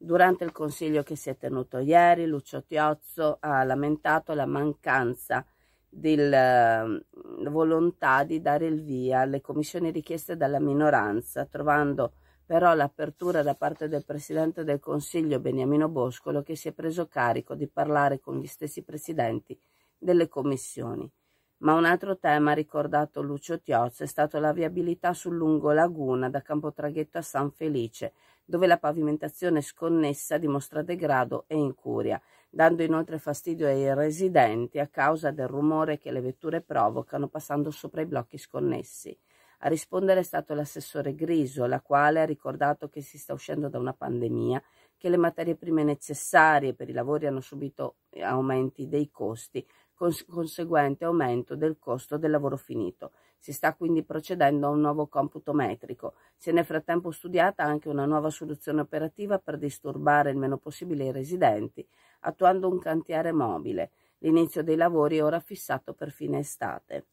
Durante il consiglio che si è tenuto ieri, Lucio Tiozzo ha lamentato la mancanza della ehm, volontà di dare il via alle commissioni richieste dalla minoranza, trovando però l'apertura da parte del Presidente del Consiglio Beniamino Boscolo che si è preso carico di parlare con gli stessi Presidenti delle commissioni ma un altro tema ricordato Lucio Tiozzo è stato la viabilità sul lungo laguna da Campotraghetto a San Felice, dove la pavimentazione sconnessa dimostra degrado e incuria, dando inoltre fastidio ai residenti a causa del rumore che le vetture provocano passando sopra i blocchi sconnessi. A rispondere è stato l'assessore Griso, la quale ha ricordato che si sta uscendo da una pandemia, che le materie prime necessarie per i lavori hanno subito aumenti dei costi, con conseguente aumento del costo del lavoro finito. Si sta quindi procedendo a un nuovo computo metrico. Se nel frattempo studiata anche una nuova soluzione operativa per disturbare il meno possibile i residenti, attuando un cantiere mobile. L'inizio dei lavori è ora fissato per fine estate.